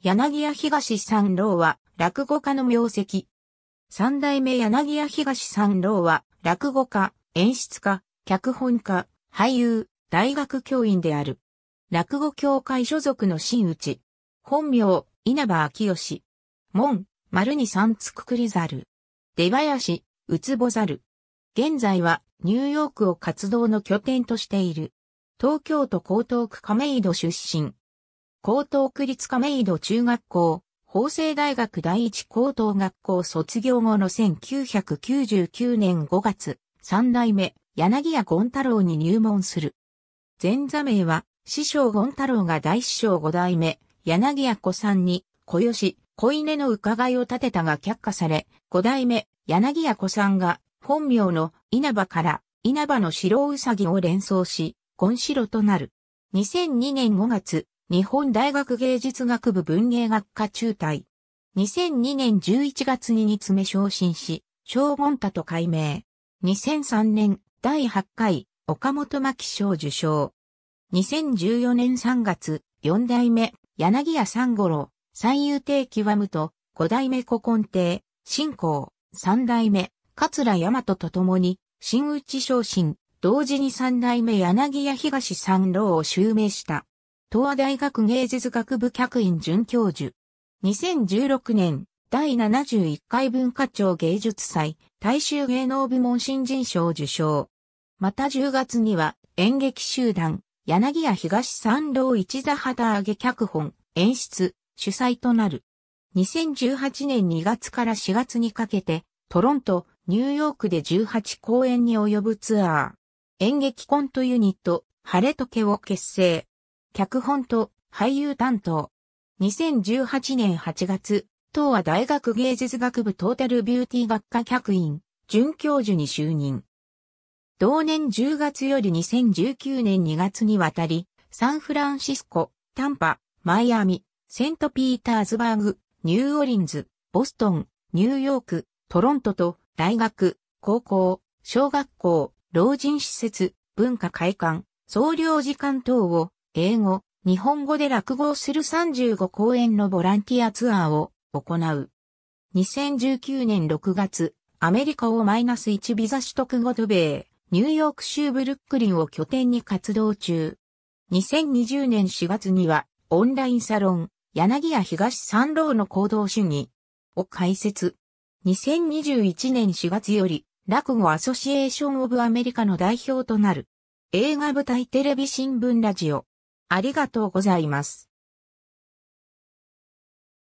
柳屋東三郎は落語家の名跡。三代目柳屋東三郎は落語家、演出家、脚本家、俳優、大学教員である。落語協会所属の真打。本名、稲葉明義。門、丸に三つくくりざる。出林、うつぼざる。現在はニューヨークを活動の拠点としている。東京都江東区亀戸出身。高等区立亀戸中学校、法政大学第一高等学校卒業後の1999年5月、三代目、柳屋権太郎に入門する。前座名は、師匠権太郎が大師匠五代目、柳屋子さんに、小吉、小稲の伺いを立てたが却下され、五代目、柳屋子さんが、本名の稲葉から、稲葉の白うさぎを連想し、権白となる。2002年5月、日本大学芸術学部文芸学科中退。2002年11月に2つ目昇進し、小言太と改名。2003年第8回岡本真紀賞受賞。2014年3月、4代目柳屋三五郎、三遊亭極むと、5代目古今亭、新光、三代目桂大和と共に、新内昇進、同時に三代目柳屋東三郎を襲名した。東亜大学芸術学部客員准教授。2016年、第71回文化庁芸術祭、大衆芸能部門新人賞受賞。また10月には、演劇集団、柳屋東三郎一座旗揚げ脚本、演出、主催となる。2018年2月から4月にかけて、トロント、ニューヨークで18公演に及ぶツアー。演劇コントユニット、晴れ時計を結成。脚本と俳優担当。2018年8月、東亜大学芸術学部トータルビューティー学科客員、准教授に就任。同年10月より2019年2月にわたり、サンフランシスコ、タンパ、マイアミ、セントピーターズバーグ、ニューオリンズ、ボストン、ニューヨーク、トロントと、大学、高校、小学校、老人施設、文化会館、総領事館等を英語、日本語で落語をする35公演のボランティアツアーを行う。2019年6月、アメリカをマイナス1ビザ取得後と米、ニューヨーク州ブルックリンを拠点に活動中。2020年4月には、オンラインサロン、柳屋東三郎の行動主義を開設。2021年4月より、落語アソシエーションオブアメリカの代表となる。映画舞台テレビ新聞ラジオ、ありがとうございます。